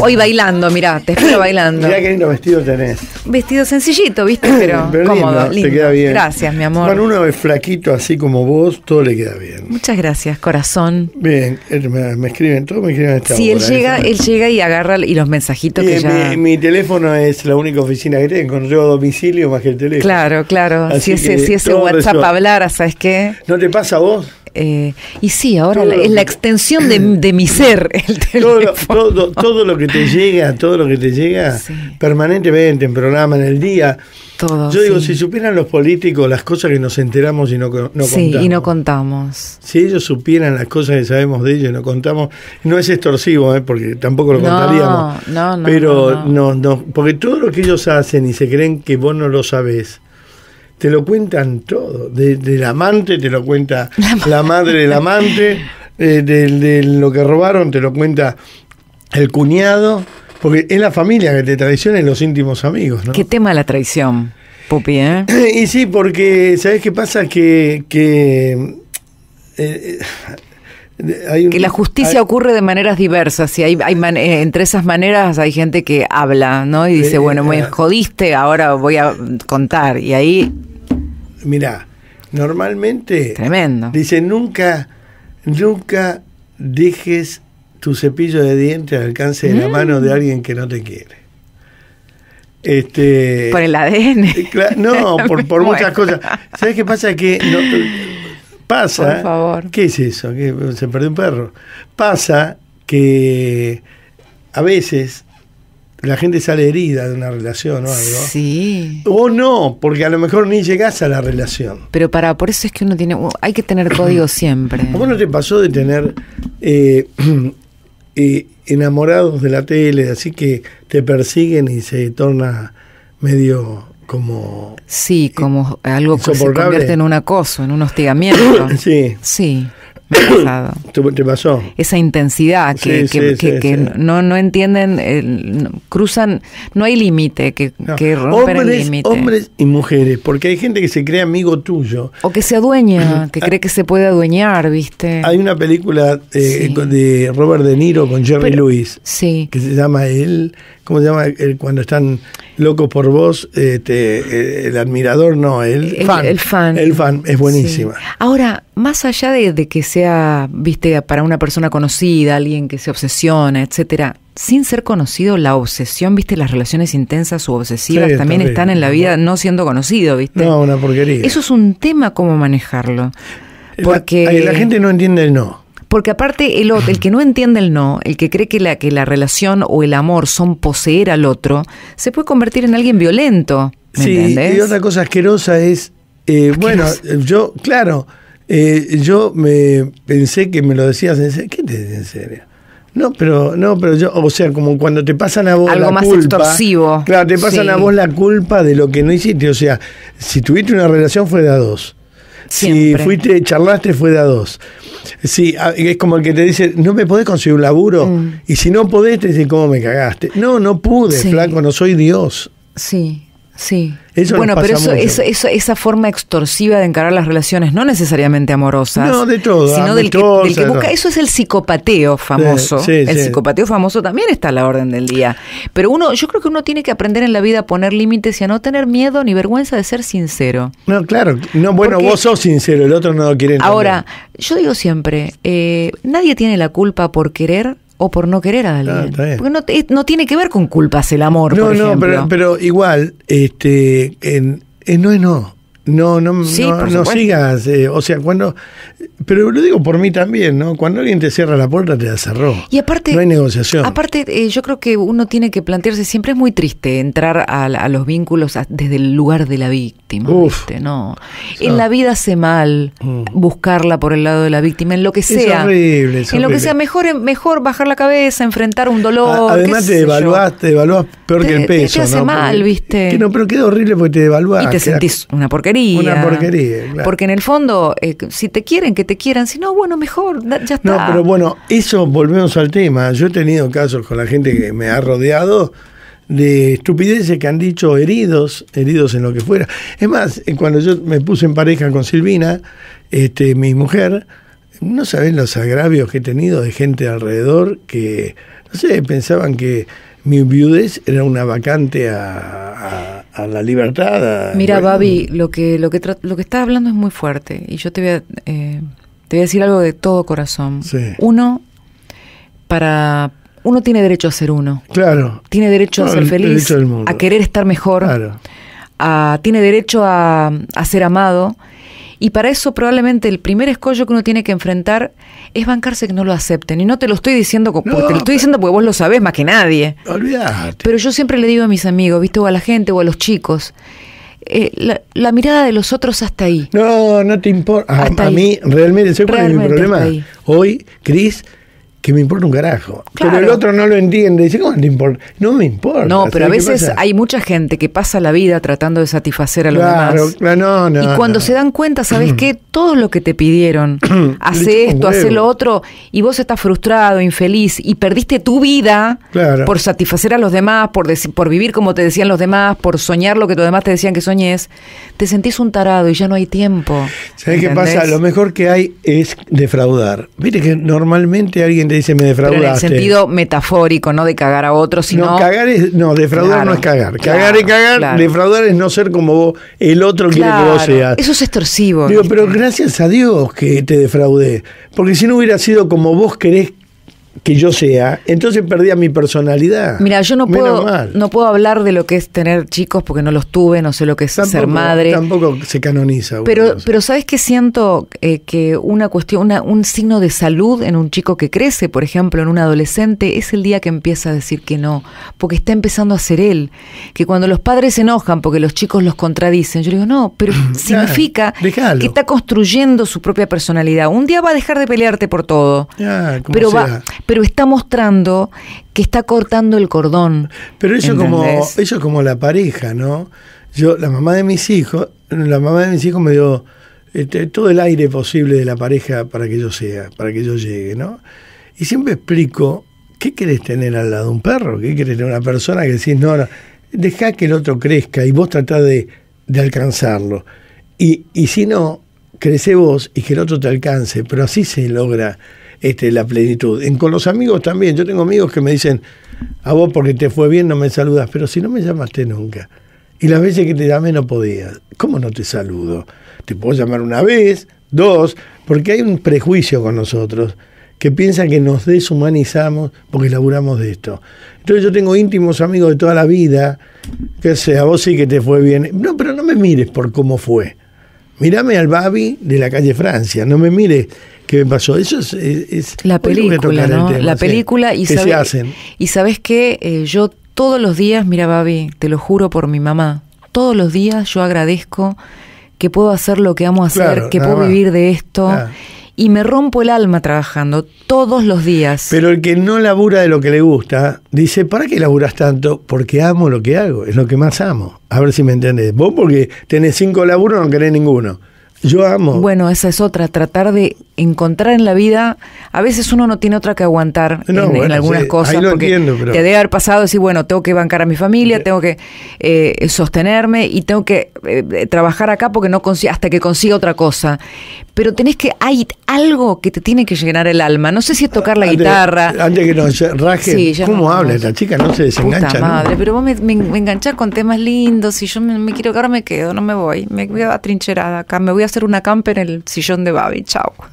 Hoy bailando, mirá, te espero bailando. Mirá qué lindo vestido tenés. Vestido sencillito, viste, pero, cómodo, lindo, Te queda bien. Gracias, mi amor. Con uno es flaquito así como vos, todo le queda bien. Muchas gracias, corazón. Bien, me, escriben, todos me escriben esta Sí, hora, él llega, él llega y agarra y los mensajitos que ya. Mi, teléfono es la única oficina que tengo, no a domicilio más que el teléfono. Claro, claro. si ese, si ese WhatsApp hablara, ¿sabes qué? ¿No te pasa a vos? Eh, y sí, ahora es la extensión de, mi ser. todo, lo, todo, lo que te llega, todo lo que te llega permanentemente en programa, en el día. Yo digo, si supieran los políticos las cosas que nos enteramos y no, no sí, contamos. y no contamos. Si ellos supieran las cosas que sabemos de ellos y no contamos, no es extorsivo, ¿eh? porque tampoco lo contaríamos. pero no, no. no, porque todo lo que ellos hacen y se creen que vos no lo sabés, te lo cuentan todo. del amante te lo cuenta la, madre del amante, eh, de, lo que robaron te lo cuenta el cuñado, porque es la familia que te traiciona y los íntimos amigos. ¿no? ¿Qué tema la traición, Pupi? Eh? y sí, porque ¿sabes qué pasa? Que, que eh, eh, que la justicia ocurre de maneras diversas y hay, eh, entre esas maneras hay gente que habla, ¿no? Y dice, eh, bueno, me eh, ah, jodiste, ahora voy a contar. Y ahí... Mirá, normalmente... Tremendo. Dice, nunca, nunca dejes tu cepillo de dientes al alcance de la mm. mano de alguien que no te quiere. Este, por el ADN. No, por, muchas cosas. ¿Sabes qué pasa? Que no, Pasa. ¿Qué es eso? se perdió un perro. Pasa que a veces la gente sale herida de una relación o algo. Sí. O no, porque a lo mejor ni llegas a la relación. Pero para, por eso es que uno tiene. Hay que tener código siempre. ¿A vos no te pasó de tener eh, eh, enamorados de la tele, así que te persiguen y se torna medio como... Sí, como algo que se convierte en un acoso, en un hostigamiento. Sí. ¿Te pasó? Esa intensidad que, No, no entienden, cruzan, no hay límite, que, hombres, el Hombres y mujeres, porque hay gente que se cree amigo tuyo. O que se adueña, que cree que se puede adueñar, ¿viste? Hay una película eh, de Robert De Niro con Jerry Lewis Lewis que se llama él, ¿cómo se llama? El, cuando están locos por vos, este, eh, el admirador, no, el, el fan. El fan. El fan, es buenísima. Ahora, más allá de, que sea, viste, para una persona conocida, alguien que se obsesiona, etcétera, sin ser conocido, la obsesión, viste, las relaciones intensas u obsesivas también están en la vida no siendo conocido, viste. No, una porquería. Eso es un tema cómo manejarlo. Porque la, gente no entiende el no. Porque aparte el, el que no entiende el no, el que cree que la, que la relación o el amor son poseer al otro, se puede convertir en alguien violento. ¿me sí, y otra cosa asquerosa es, eh, bueno, yo, claro, eh, yo me pensé que me lo decías en serio. ¿Qué te decís en serio? No, pero, no, pero yo, o sea, como cuando te pasan a vos Algo más Extorsivo. Claro, te pasan a vos la culpa de lo que no hiciste. O sea, si tuviste una relación fue de a dos. Si fuiste, charlaste, fue de a dos. Si, ah, es como el que te dice, no me podés conseguir un laburo. Mm. Y si no podés, te dice, ¿cómo me cagaste? No, no pude, flaco, no soy Dios. Sí, sí bueno, pero eso, esa forma extorsiva de encarar las relaciones, no necesariamente amorosas. No, de todo. Sino del, que, busca. Eso es el psicopateo famoso. el psicopateo famoso también está a la orden del día. Pero uno, yo creo que uno tiene que aprender en la vida a poner límites y a no tener miedo ni vergüenza de ser sincero. No, claro. No, bueno, vos sos sincero, el otro no lo quiere. Entender. Ahora, yo digo siempre, eh, nadie tiene la culpa por querer o por no querer a ah, alguien. Porque no, no, tiene que ver con culpas el amor. No, no, pero, pero, igual, este, en no es no. No, no, no, sigas. Eh, o sea, cuando. Pero lo digo por mí también, ¿no? Cuando alguien te cierra la puerta, te la cerró. Y aparte. No hay negociación. Aparte, eh, yo creo que uno tiene que plantearse. Siempre es muy triste entrar a, los vínculos desde el lugar de la víctima. ¿viste? No. En la vida hace mal mm. buscarla por el lado de la víctima, en lo que sea. Es horrible, En lo que sea, mejor, mejor bajar la cabeza, enfrentar un dolor. además, te evalúas te peor que el peso. Te hace mal, ¿viste? no, pero queda horrible porque te devaluás. Y te sentís una porquería una porquería, Porque en el fondo, eh, si te quieren, que te quieran. Si no, bueno, mejor, ya está. No, pero bueno, eso volvemos al tema. Yo he tenido casos con la gente que me ha rodeado de estupideces que han dicho heridos, heridos en lo que fuera. Es más, eh, cuando yo me puse en pareja con Silvina, este, mi mujer, no saben los agravios que he tenido de gente alrededor que, no sé, pensaban que mi viudez era una vacante a a la libertad. Mira, Babi, lo que, lo, que lo que estás hablando es muy fuerte y yo te voy a, eh, te voy a decir algo de todo corazón. Uno, para... Uno tiene derecho a ser uno. Claro. Tiene derecho a ser feliz, a querer estar mejor. Claro. A, tiene derecho a, a ser amado y para eso probablemente el primer escollo que uno tiene que enfrentar es bancarse que no lo acepten. Y no te lo estoy diciendo, porque te estoy diciendo porque vos lo sabés más que nadie. Olvidate. Pero yo siempre le digo a mis amigos, viste, o a la gente o a los chicos, eh, la, mirada de los otros hasta ahí. No, no te importa. Ah, a, mí realmente, soy es mi problema? Hoy, Cris que me importa un carajo. Pero el otro no lo entiende. Dice, ¿cómo te importa? No me importa. No, pero a veces hay mucha gente que pasa la vida tratando de satisfacer a los demás. Y cuando se dan cuenta, ¿sabes qué? Todo lo que te pidieron, hace esto, hace lo otro, y vos estás frustrado, infeliz, y perdiste tu vida por satisfacer a los demás, por, por vivir como te decían los demás, por soñar lo que los demás te decían que soñes. Te sentís un tarado y ya no hay tiempo. ¿Sabes qué pasa? Lo mejor que hay es defraudar. Viste que normalmente alguien dice me defraudaste. en el sentido metafórico, no de cagar a otro, sino. No, cagar es, no defraudar no es cagar. Cagar es cagar, defraudar es no ser como vos, el otro quiere que vos seas. Eso es extorsivo. Digo, pero gracias a Dios que te defraudé. Porque si no hubiera sido como vos querés que yo sea, entonces perdía mi personalidad. Mira, yo no puedo, no puedo hablar de lo que es tener chicos porque no los tuve, no sé lo que es ser madre. Tampoco se canoniza. Pero, pero sabes qué siento eh, que una cuestión, un signo de salud en un chico que crece, por ejemplo, en un adolescente, es el día que empieza a decir que no, porque está empezando a ser él. Que cuando los padres se enojan porque los chicos los contradicen, yo digo, no, pero significa que está construyendo su propia personalidad. Un día va a dejar de pelearte por todo. como pero va pero está mostrando que está cortando el cordón. Pero eso como eso como la pareja, ¿no? Yo la mamá de mis hijos, la mamá de mis hijos me dio este, todo el aire posible de la pareja para que yo sea, para que yo llegue, ¿no? Y siempre explico, ¿qué querés tener al lado de un perro? ¿Qué querés tener una persona que decís, no, no, dejá que el otro crezca y vos tratá de, alcanzarlo? Y, y si no, crece vos y que el otro te alcance, pero así se logra este, la plenitud. con los amigos también, yo tengo amigos que me dicen, a vos porque te fue bien no me saludas, pero si no me llamaste nunca. Y las veces que te llamé no podías. ¿Cómo no te saludo? Te puedo llamar una vez, dos, porque hay un prejuicio con nosotros que piensan que nos deshumanizamos porque laburamos de esto. Entonces yo tengo íntimos amigos de toda la vida, que a vos sí que te fue bien. No, pero no me mires por cómo fue. Mírame al Babi de la calle Francia, no me mire qué me pasó. Eso es, la película, ¿no? la película y hacen. Y sabes que eh, yo todos los días, mira Babi, te lo juro por mi mamá, todos los días yo agradezco que puedo hacer lo que amo hacer, que puedo vivir de esto y me rompo el alma trabajando todos los días. Pero el que no labura de lo que le gusta, dice, ¿para qué laburas tanto? Porque amo lo que hago, es lo que más amo. A ver si me entendés. Vos porque tenés cinco laburos no querés ninguno. Yo amo. Bueno, esa es otra, tratar de encontrar en la vida, a veces uno no tiene otra que aguantar en, algunas cosas, lo porque entiendo, te debe haber pasado decir, bueno, tengo que bancar a mi familia, tengo que eh, sostenerme y tengo que eh, trabajar acá porque no hasta que consiga otra cosa. Pero tenés que, hay algo que te tiene que llenar el alma, no sé si es tocar la guitarra. Antes que nos raje, ¿cómo no, habla chica? No se desengancha. Puta madre, pero vos me, me, enganchás con temas lindos y yo me, quiero ahora me quedo, no me voy, me voy a trincherada acá, me voy a hacer una camper en el sillón de Babi. Chao.